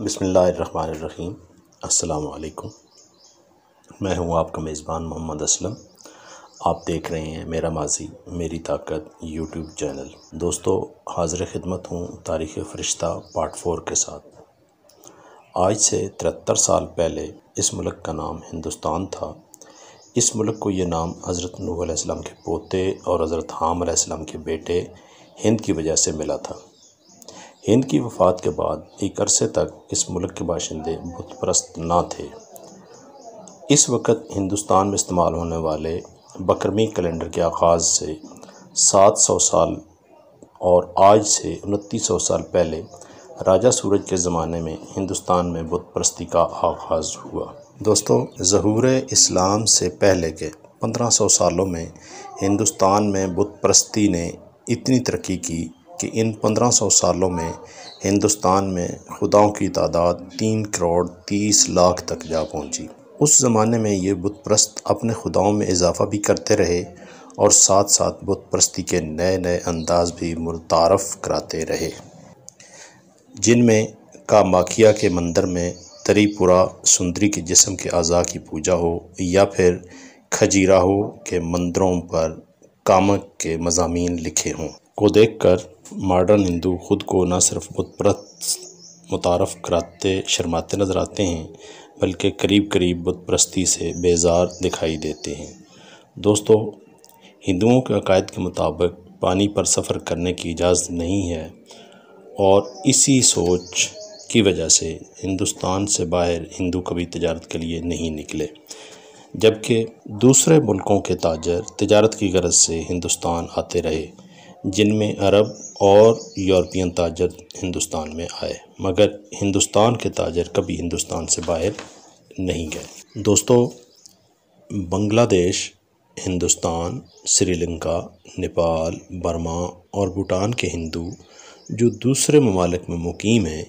बसमीम् अल्लाम मैं हूं आपका मेज़बान मोहम्मद असलम आप देख रहे हैं मेरा माजी मेरी ताकत यूट्यूब चैनल दोस्तों हाजिर ख़िदमत हूं तारीख़ फ़रिश्ता पार्ट फोर के साथ आज से तिहत्तर साल पहले इस मुल्क का नाम हिंदुस्तान था इस मुल्क को ये नाम हज़रत नूह के पोते और हज़रत हाम के बेटे हिंद की वजह से मिला था हिंद की वफ़ात के बाद एक अरसे तक इस मुल्क के बाशिंदे बुत परस्त ना थे इस वक्त हिंदुस्तान में इस्तेमाल होने वाले बकरमी कैलेंडर के आगाज़ से सात सौ साल और आज से उनतीस सौ साल पहले राजा सूरज के ज़माने में हिंदुस्तान में बुत परस्ती का आगाज़ हुआ दोस्तों जहूर इस्लाम से पहले के पंद्रह सौ सालों में हिंदुस्तान में बुत परस्ती ने इतनी तरक्की की कि इन पंद्रह सौ सालों में हिंदुस्तान में खुदाओं की तादाद तीन करोड़ तीस लाख तक जा पहुंची। उस ज़माने में ये बुत अपने खुदाओं में इजाफ़ा भी करते रहे और साथ साथ बुत के नए नए अंदाज भी मुतारफ़ कराते रहे जिनमें कामाखिया के मंदिर में त्रिपुरा सुंदरी के जिसम के अज़ा की पूजा हो या फिर खजीराहो के मंदिरों पर कामक के मजामी लिखे हों को देखकर मॉडर्न हिंदू ख़ुद को न सिर्फ बुतप्रत मुतारफ़ कराते शर्माते नज़र आते हैं बल्कि करीब करीब बुतप्रस्ती से बेजार दिखाई देते हैं दोस्तों हिंदुओं के अकायद के मुताबिक पानी पर सफ़र करने की इजाज़त नहीं है और इसी सोच की वजह से हिंदुस्तान से बाहर हिंदू कभी तजारत के लिए नहीं निकले जबकि दूसरे मुल्कों के ताजर तजारत की गरज से हिंदुस्तान आते रहे जिनमें अरब और यूरोपियन ताजर हिंदुस्तान में आए मगर हिंदुस्तान के ताजर कभी हिंदुस्तान से बाहर नहीं गए दोस्तों बांग्लादेश हिंदुस्तान श्रीलंका नेपाल बर्मा और भूटान के हिंदू जो दूसरे ममालिक में मुकीम हैं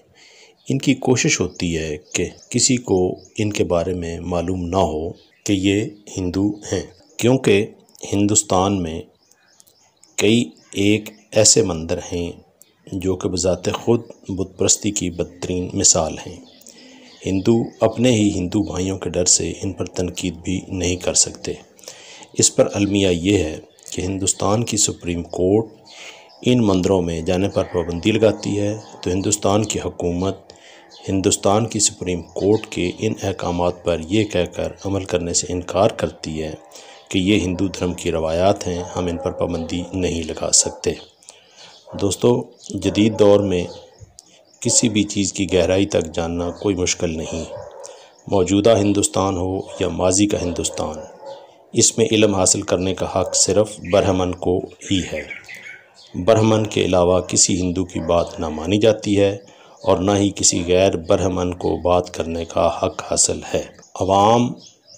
इनकी कोशिश होती है कि किसी को इनके बारे में मालूम ना हो कि ये हिंदू हैं क्योंकि हिंदुस्तान में कई एक ऐसे मंदिर हैं जो कि बज़ात ख़ुद बुत परस्ती की बदतरीन मिसाल हैं हिंदू अपने ही हिंदू भाइयों के डर से इन पर तनकीद भी नहीं कर सकते इस पर अलमिया ये है कि हिंदुस्तान की सुप्रीम कोर्ट इन मंदिरों में जाने पर पाबंदी लगाती है तो हिंदुस्तान की हुकूमत हिंदुस्तान की सुप्रीम कोर्ट के इन अहकाम पर यह कहकर अमल करने से इनकार करती है कि ये हिंदू धर्म की रवायात हैं हम इन पर पाबंदी नहीं लगा सकते दोस्तों जदीद दौर में किसी भी चीज़ की गहराई तक जानना कोई मुश्किल नहीं मौजूदा हिंदुस्तान हो या माजी का हिंदुस्तान इसमें इलम हासिल करने का हक़ सिर्फ़ ब्रह्मन को ही है ब्रह्मन के अलावा किसी हिंदू की बात ना मानी जाती है और ना ही किसी गैर ब्रह्मन को बात करने का हक़ हासिल है आवाम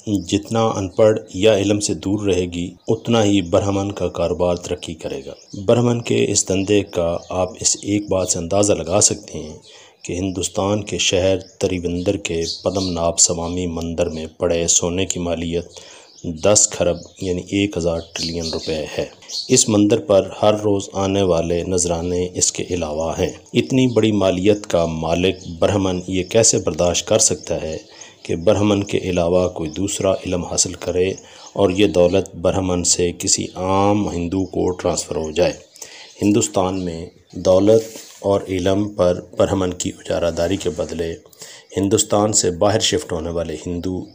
जितना अनपढ़ या इलम से दूर रहेगी उतना ही ब्रह्मन का कारोबार तरक्की करेगा ब्रह्मन के इस धंधे का आप इस एक बात से अंदाज़ा लगा सकते हैं कि हिंदुस्तान के शहर त्रिविंदर के पदमनाभ स्वामी मंदिर में पड़े सोने की मालियत दस खरब यानी एक हज़ार ट्रिलियन रुपए है इस मंदिर पर हर रोज़ आने वाले नजराने इसके अलावा हैं इतनी बड़ी मालियत का मालिक ब्रह्मन ये कैसे बर्दाश्त कर सकता है कि ब्रह्मन के अलावा कोई दूसरा इलम हासिल करे और ये दौलत ब्रह्मन से किसी आम हिंदू को ट्रांसफ़र हो जाए हिंदुस्तान में दौलत और इलम पर ब्रह्मन की उजारादारी के बदले हिंदुस्तान से बाहर शिफ्ट होने वाले हिंदू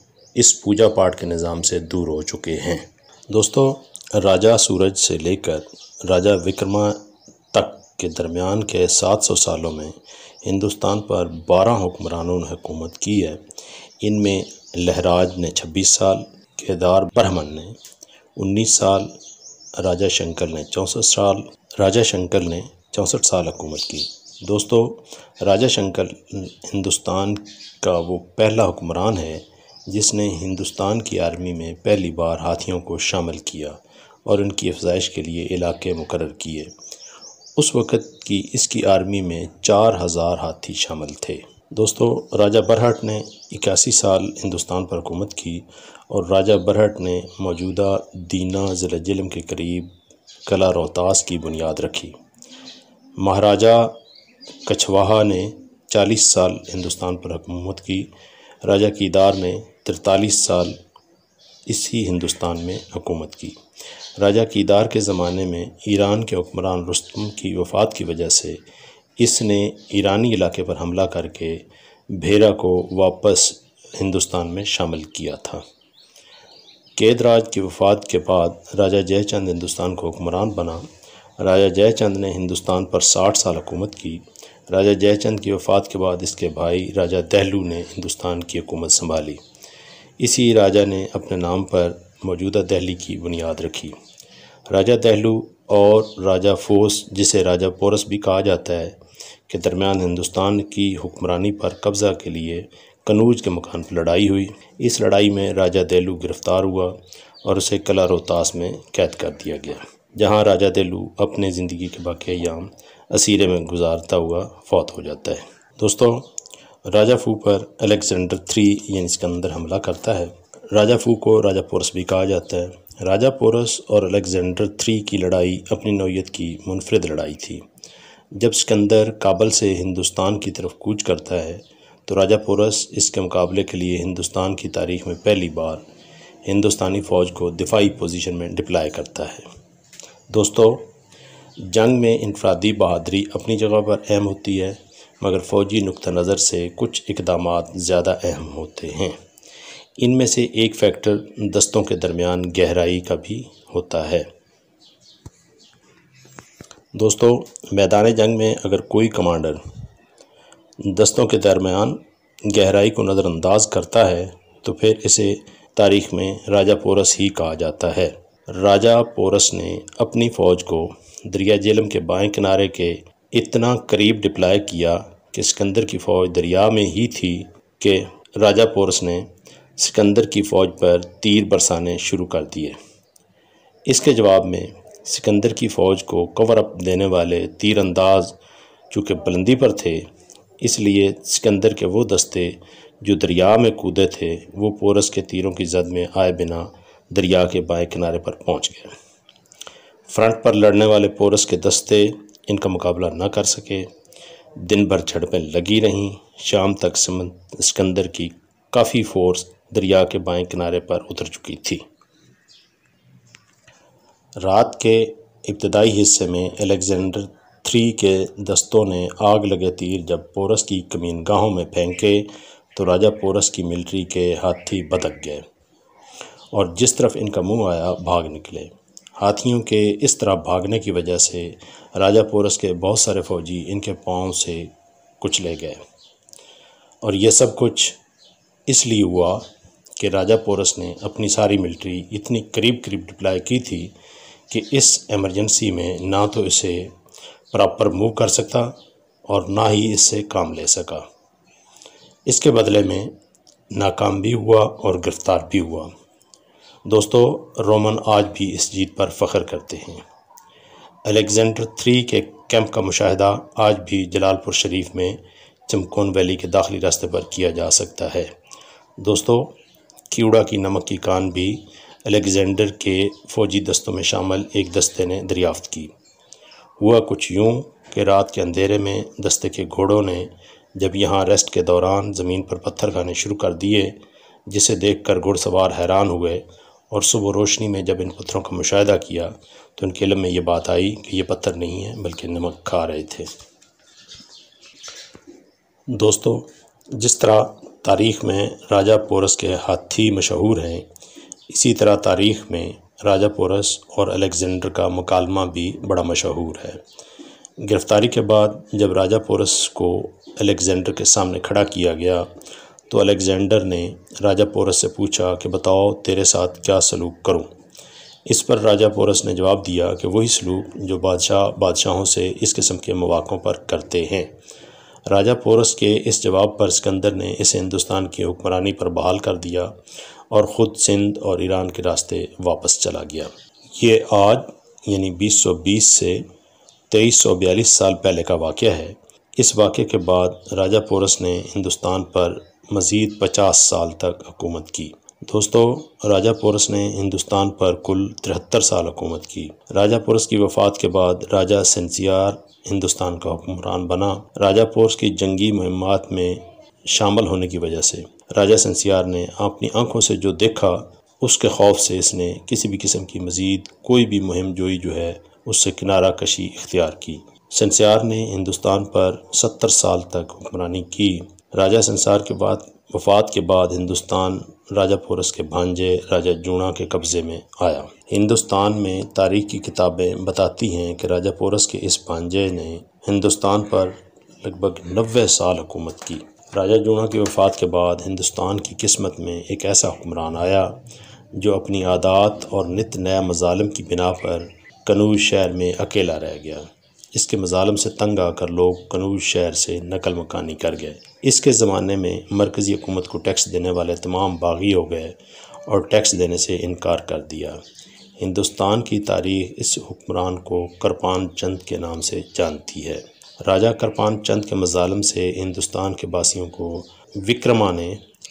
इस पूजा पाठ के निज़ाम से दूर हो चुके हैं दोस्तों राजा सूरज से लेकर राजा विक्रमा तक के दरमियान के 700 सालों में हिंदुस्तान पर 12 हुक्मरानों ने हुकूमत की है इनमें लहराज ने छब्बीस साल केदार ब्रह्मन ने उन्नीस साल राजा शंकर ने चौंसठ साल राजा शंकर ने चौंसठ साल हुकूमत की दोस्तों राजा शंकर हिंदुस्तान का वो पहला हुक्मरान है जिसने हिंदुस्तान की आर्मी में पहली बार हाथियों को शामिल किया और उनकी अफजाइश के लिए इलाके मुकर किए उस वक़्त की इसकी आर्मी में चार हज़ार हाथी शामिल थे दोस्तों राजा बरहट ने इक्यासी साल हिंदुस्तान पर हुकूमत की और राजा बरहट ने मौजूदा दीना ज़िलम के करीब कला रोहतास की बुनियाद रखी महाराजा कछवाहा ने 40 साल हिंदुस्तान पर हुकूमत की राजा कीदार ने 43 साल इसी हिंदुस्तान में हुकूमत की राजा कीदार के ज़माने में ईरान के हुक्मरान रस्तम की वफ़ात की वजह से इसने ईरानी इलाके पर हमला करके भेरा को वापस हिंदुस्तान में शामिल किया था केदराज की वफात के बाद राजा जयचंद हिंदुस्तान को हुक्मरान बना राजा जयचंद ने हिंदुस्तान पर साठ साल हुकूमत की राजा जयचंद की वफात के बाद इसके भाई राजा दहलू ने हिंदुस्तान की हुकूमत संभाली इसी राजा ने अपने नाम पर मौजूदा दहली की बुनियाद रखी राजा दहलू और राजा फोस जिसे राजा पोरस भी कहा जाता है के दरमियान हिंदुस्तान की हुक्मरानी पर कब्ज़ा के लिए कनूज के मकान पर लड़ाई हुई इस लड़ाई में राजा देलू गिरफ़्तार हुआ और उसे कला रोहतास में कैद कर दिया गया जहाँ राजा देलू अपने ज़िंदगी के बाकी अयाम असीरे में गुजारता हुआ फौत हो जाता है दोस्तों राजा फू पर अलेक्जेंडर थ्री यानी अंदर हमला करता है राजा फू को राजा पोरस भी कहा जाता है राजा पोरस और अलेक्जेंडर थ्री की लड़ाई अपनी नौीयत की मुनफरद लड़ाई थी जब सिकंदर काबल से हिंदुस्तान की तरफ कूच करता है तो राजा पोरस इसके मुकाबले के लिए हिंदुस्तान की तारीख में पहली बार हिंदुस्तानी फ़ौज को दिफाई पोजीशन में डिप्लाई करता है दोस्तों जंग में इनफरादी बहादरी अपनी जगह पर अहम होती है मगर फ़ौजी नुक़ नज़र से कुछ इकदाम ज़्यादा अहम होते हैं इनमें से एक फैक्टर दस्तों के दरमियान गहराई का भी होता है दोस्तों मैदान जंग में अगर कोई कमांडर दस्तों के दरमियान गहराई को नज़रअंदाज करता है तो फिर इसे तारीख में राजा पोरस ही कहा जाता है राजा पोरस ने अपनी फ़ौज को दरिया जेलम के बाएं किनारे के इतना करीब डिप्लाई किया कि सिकंदर की फ़ौज दरिया में ही थी कि राजा पोरस ने सिकंदर की फ़ौज पर तीर बरसाने शुरू कर दिए इसके जवाब में सिकंदर की फ़ौज को कवर अप देने वाले तीरंदाज चूँकि बुलंदी पर थे इसलिए सिकंदर के वो दस्ते जो दरिया में कूदे थे वो पोरस के तीरों की जद में आए बिना दरिया के बाएं किनारे पर पहुंच गए फ्रंट पर लड़ने वाले पोरस के दस्ते इनका मुकाबला न कर सके दिन भर झड़पें लगी रहीं शाम तक सिकंदर की काफ़ी फोर्स दरिया के बाएं किनारे पर उतर चुकी थी रात के इब्तदाई हिस्से में अलेक्जेंडर थ्री के दस्तों ने आग लगे तीर जब पोरस की कमीन गाहों में फेंके तो राजा पोरस की मिलिट्री के हाथी भटक गए और जिस तरफ इनका मुंह आया भाग निकले हाथियों के इस तरह भागने की वजह से राजा पोरस के बहुत सारे फौजी इनके पाँव से कुचले गए और यह सब कुछ इसलिए हुआ कि राजा पोरस ने अपनी सारी मिलिट्री इतनी करीब करीब डिप्लाई की थी कि इस एमरजेंसी में ना तो इसे प्रॉपर मूव कर सकता और ना ही इससे काम ले सका इसके बदले में नाकाम भी हुआ और गिरफ़्तार भी हुआ दोस्तों रोमन आज भी इस जीत पर फ़ख्र करते हैं अलेक्जेंडर थ्री के कैंप का मुशाह आज भी जलालपुर शरीफ में चमकोन वैली के दाखिली रास्ते पर किया जा सकता है दोस्तों कीड़ा की नमक की कान भी अलेक्ज़ेंडर के फ़ौजी दस्तों में शामिल एक दस्ते ने दरियाफ़त की हुआ कुछ यूँ कि रात के अंधेरे में दस्ते के घोड़ों ने जब यहाँ रेस्ट के दौरान ज़मीन पर पत्थर खाने शुरू कर दिए जिसे देखकर घुड़सवार हैरान हुए और सुबह रोशनी में जब इन पत्थरों का मुशाह किया तो इनके इलम में ये बात आई कि ये पत्थर नहीं है बल्कि नमक खा रहे थे दोस्तों जिस तरह तारीख़ में राजा पोरस के हाथी मशहूर हैं इसी तरह तारीख़ में राजा पोरस और अलेक्ज़ेंडर का मकालमा भी बड़ा मशहूर है गिरफ़्तारी के बाद जब राजा पोरस को अलेक्ज़ेंडर के सामने खड़ा किया गया तो अलेक्ज़ेंडर ने राजा पोरस से पूछा कि बताओ तेरे साथ क्या सलूक करूं? इस पर राजा पोरस ने जवाब दिया कि वही सलूक जो बादशाह बादशाहों से इस किस्म के मौाक़ों पर करते हैं राजा पोरस के इस जवाब पर सिकंदर ने इसे हिंदुस्तान की हुक्मरानी पर बहाल कर दिया और ख़ुद सिंध और ईरान के रास्ते वापस चला गया ये आज यानी 2020 से 2342 साल पहले का वाक़ है इस वाक़े के बाद राजा पोरस ने हिंदुस्तान पर मज़ीद 50 साल तक हुकूमत की दोस्तों राजा पोरस ने हिंदुस्तान पर कुल तिहत्तर साल हुकूमत की राजा पोरस की वफ़ात के बाद राजा सेंसियार हिंदुस्तान का हुक्मरान बना राजा पोरस की जंगी मुहिमात में शामिल होने की वजह से राजा संसियार ने अपनी आंखों से जो देखा उसके खौफ से इसने किसी भी किस्म की मजीद कोई भी मुहिम जोई जो है उससे किनारा कशी इख्तियार की संसार ने हिंदुस्तान पर सत्तर साल तक हुक्मरानी की राजा संसार के बाद वफात के बाद हिंदुस्तान राजा फोरस के भांजे राजा जूणा के कब्ज़े में आया हिंदुस्तान में तारीख की किताबें बताती हैं कि राजा फोरस के इस भांजे ने हिंदुस्तान पर लगभग नबे साल हुकूमत की राजा जुड़ा की वफ़ात के बाद हिंदुस्तान की किस्मत में एक ऐसा हुक्मरान आया जो अपनी आदात और नित नया मजालम की बिना पर कनूज शहर में अकेला रह गया इसके मजालम से तंग आकर लोग कनूज शहर से नकल मकानी कर गए इसके ज़माने में मरकज़ी हुकूमत को टैक्स देने वाले तमाम बागी हो गए और टैक्स देने से इनकार कर दिया हिंदुस्तान की तारीख इस हुक्मरान को करपान चंद के नाम से जानती है राजा कृपान चंद के मज़ालम से हिंदुस्तान के बासियों को विक्रमा ने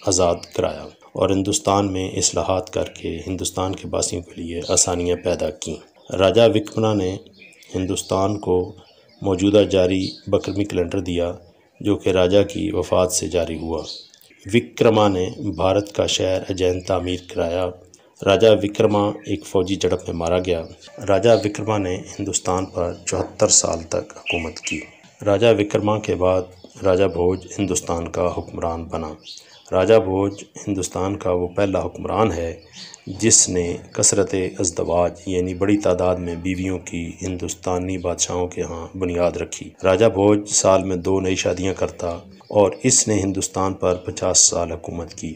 आज़ाद कराया और हिंदुस्तान में असलाहत करके हिंदुस्तान के बासियों के लिए आसानियाँ पैदा की राजा विक्रमा ने हिंदुस्तान को मौजूदा जारी बकरमी कैलेंडर दिया जो कि राजा की वफात से जारी हुआ विक्रमा ने भारत का शहर अजैन तमीर कराया राजा विक्रमा एक फ़ौजी झड़प में मारा गया राजा विक्रमा ने हिंदुस्तान पर चौहत्तर साल तक हुकूमत की राजा विक्रमा के बाद राजा भोज हिंदुस्तान का हुक्मरान बना राजा भोज हिंदुस्तान का वो पहला हुक्मरान है जिसने कसरत अजदवाज यानी बड़ी तादाद में बीवियों की हिंदुस्तानी बादशाहों के यहाँ बुनियाद रखी राजा भोज साल में दो नई शादियाँ करता और इसने हिंदुस्तान पर पचास साल हुकूमत की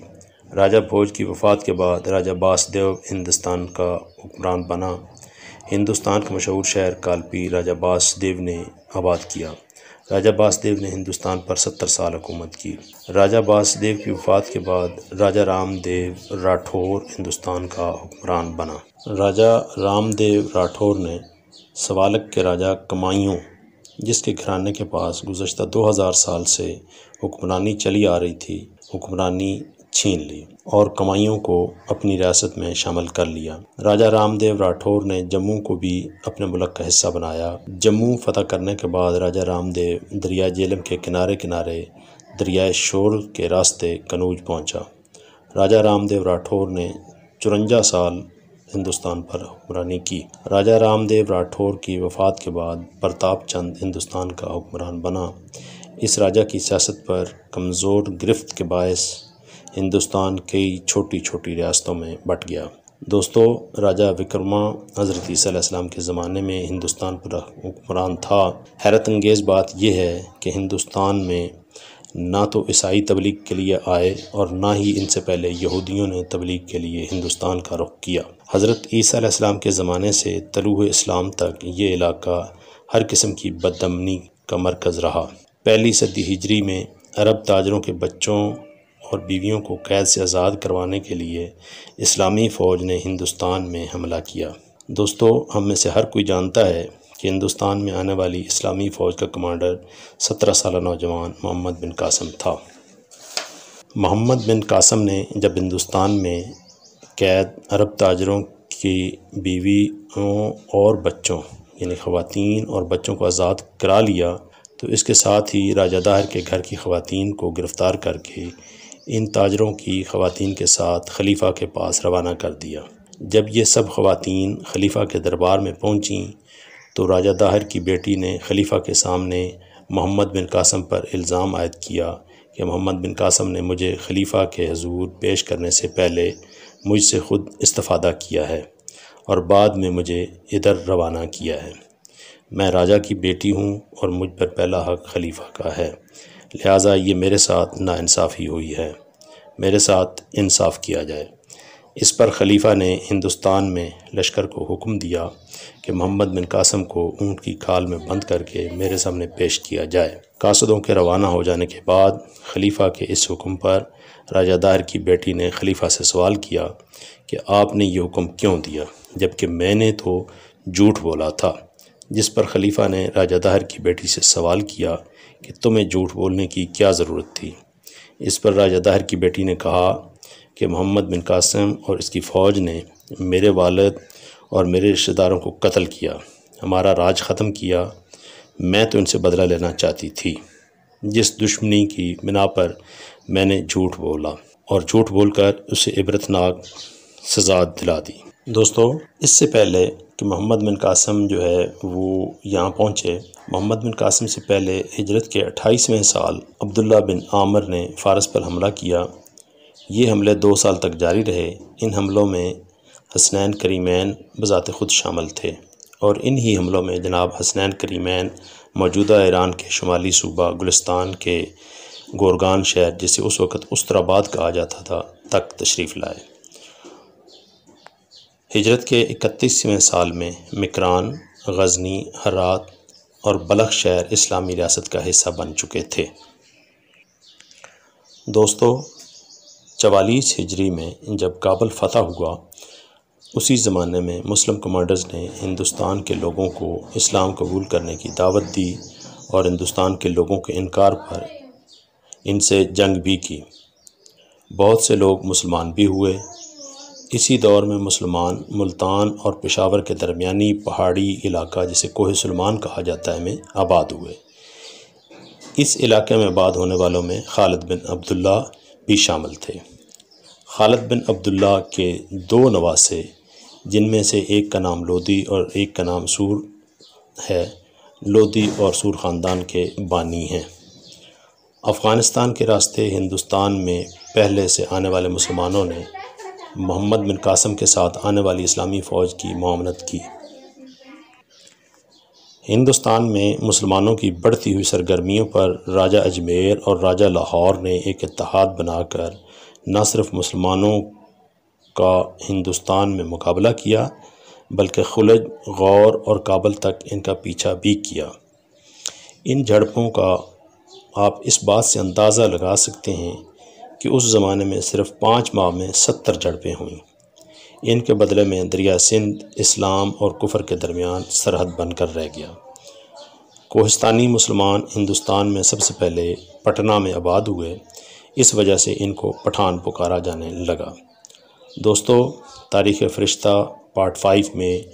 राजा भोज की वफ़ात के बाद राजा बासदेव हिंदुस्तान का हुक्मरान बना हिंदुस्तान का मशहूर शहर कालपी राजा बासदेव ने आबाद किया राजा बासदेव ने हिंदुस्तान पर सत्तर साल हुकूमत की राजा बासदेव की वफात के बाद राजा रामदेव राठौर हिंदुस्तान का हुक्मरान बना राजा रामदेव राठौर ने सवालक के राजा कमाइयों जिसके घराने के पास गुजशत 2000 साल से हुक्मरानी चली आ रही थी हुक्मरानी छीन ली और कमाइयों को अपनी रियासत में शामिल कर लिया राजा रामदेव राठौर ने जम्मू को भी अपने मुल्क का हिस्सा बनाया जम्मू फतह करने के बाद राजा रामदेव दरिया जेलम के किनारे किनारे दरियाए शोर के रास्ते कनूज पहुंचा। राजा रामदेव राठौर ने चुरंजा साल हिंदुस्तान पर हुक्मरानी की राजा रामदेव राठौर की वफ़ात के बाद प्रताप चंद हिंदुस्तान का हुक्मरान बना इस राजा की सियासत पर कमज़ोर गिरफ्त के बायस हिंदुस्तान कई छोटी छोटी रियासतों में बट गया दोस्तों राजा विक्रमा हज़रत ईसीम के ज़माने में हिंदुस्तान पर हुक्मरान था हैरत अंगेज़ बात यह है कि हिंदुस्तान में ना तो ईसाई तबलीग के लिए आए और ना ही इनसे पहले यहूदियों ने तबलीग के लिए हिंदुस्तान का रुख किया हज़रत ईसीम के ज़माने से तलुह इस्लाम तक ये इलाका हर किस्म की बदमनी का मरकज़ रहा पहली सदी हिजरी में अरब ताजरों के बच्चों और बीवियों को कैद से आज़ाद करवाने के लिए इस्लामी फ़ौज ने हिंदुस्तान में हमला किया दोस्तों हम में से हर कोई जानता है कि हिंदुस्तान में आने वाली इस्लामी फ़ौज का कमांडर सत्रह साल नौजवान मोहम्मद बिन कासम था मोहम्मद बिन कासम ने जब हिंदुस्तान में कैद अरब ताजरों की बीवियों और बच्चों यानी ख़वान और बच्चों को आज़ाद करा लिया तो इसके साथ ही राजा दाहर के घर की ख़वान को गिरफ़्तार करके इन ताजरों की ख़वातीन के साथ खलीफ़ा के पास रवाना कर दिया जब ये सब खातन खलीफ़ा के दरबार में पहुँची तो राजा दाहिर की बेटी ने खलीफ़ा के सामने मोहम्मद बिन कासम पर इल्ज़ाम आयद किया कि मोहम्मद बिन कासम ने मुझे खलीफ़ा के हजूर पेश करने से पहले मुझसे ख़ुद इस्ता किया है और बाद में मुझे इधर रवाना किया है मैं राजा की बेटी हूँ और मुझ पर पहला हक खलीफ़ा का है लिहाजा ये मेरे साथ नासाफ़ी हुई है मेरे साथ इंसाफ किया जाए इस पर खलीफा ने हिंदुस्तान में लश्कर को हुक्म दिया कि मोहम्मद बिन कासम को ऊंट की खाल में बंद करके मेरे सामने पेश किया जाए कासदों के रवाना हो जाने के बाद खलीफा के इस हुक्म पर राजा दार की बेटी ने खलीफा से सवाल किया कि आपने ये हुक्म क्यों दिया जबकि मैंने तो झूठ बोला था जिस पर खलीफा ने राजा दाहर की बेटी से सवाल किया कि तुम्हें झूठ बोलने की क्या ज़रूरत थी इस पर राजा दाहिर की बेटी ने कहा कि मोहम्मद बिन कासम और इसकी फ़ौज ने मेरे वालद और मेरे रिश्तेदारों को कत्ल किया हमारा राज ख़त्म किया मैं तो इनसे बदला लेना चाहती थी जिस दुश्मनी की बिना पर मैंने झूठ बोला और झूठ बोलकर उसे इबरतनाक सजा दिला दी दोस्तों इससे पहले कि तो मोहम्मद बिन कासम जो है वो यहाँ पहुँचे मोहम्मद बिन कासम से पहले हिजरत के अट्ठाईसवें साल अब्दुल्ला बिन आमर ने फ़ारस पर हमला किया ये हमले दो साल तक जारी रहे इन हमलों में हसनैन करीमैन बज़ात खुद शामिल थे और इन ही हमलों में जनाब हसनैन करीमैन मौजूदा ईरान के शुमाली सूबा गुलिस्तान के गोरगान शहर जिसे उस वक़्त उस्तराबाद कहा जाता था तक तशरीफ़ लाए हिजरत के इकतीसवें साल में मिकरान गजनी हरात और बलख शहर इस्लामी रियासत का हिस्सा बन चुके थे दोस्तों चवालीस हिजरी में जब काबल फतह हुआ उसी ज़माने में मुस्लिम कमांडर्स ने हिंदुस्तान के लोगों को इस्लाम कबूल करने की दावत दी और हिंदुस्तान के लोगों के इनकार पर इनसे जंग भी की बहुत से लोग मुसलमान भी हुए इसी दौर में मुसलमान मुल्तान और पेशावर के दरमियानी पहाड़ी इलाका जिसे कोह सलमान कहा जाता है में आबाद हुए इस इलाके में आबाद होने वालों में खालिद बिन अब्दुल्ला भी शामिल थे खालिद बिन अब्दुल्ला के दो नवासे जिनमें से एक का नाम लोदी और एक का नाम सूर है लोदी और सूर ख़ानदान के बानी हैं अफ़गानिस्तान के रास्ते हिंदुस्तान में पहले से आने वाले मुसलमानों ने मोहम्मद बिन कासम के साथ आने वाली इस्लामी फ़ौज की मामलत की हिंदुस्तान में मुसलमानों की बढ़ती हुई सरगर्मियों पर राजा अजमेर और राजा लाहौर ने एक इतिहाद बनाकर न सिर्फ मुसलमानों का हिंदुस्तान में मुकाबला किया बल्कि खुलज गौर और काबल तक इनका पीछा भी किया इन झड़पों का आप इस बात से अंदाज़ा लगा सकते हैं कि उस ज़माने में सिर्फ पाँच माह में सत्तर झड़पें हुईं इनके बदले में दरिया सिंध इस्लाम और कुफर के दरमियान सरहद बनकर रह गया कोहिस्तानी मुसलमान हिंदुस्तान में सबसे पहले पटना में आबाद हुए इस वजह से इनको पठान पुकारा जाने लगा दोस्तों तारीख़ फ़रिश्ता पार्ट फाइव में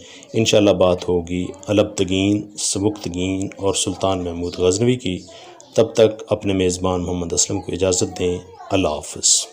इन बात होगी अलबतगीन सबुकतगीन और सुल्तान महमूद गजनवी की तब तक अपने मेज़बान मोहम्मद असलम को इजाज़त दें अल्लाह हाफ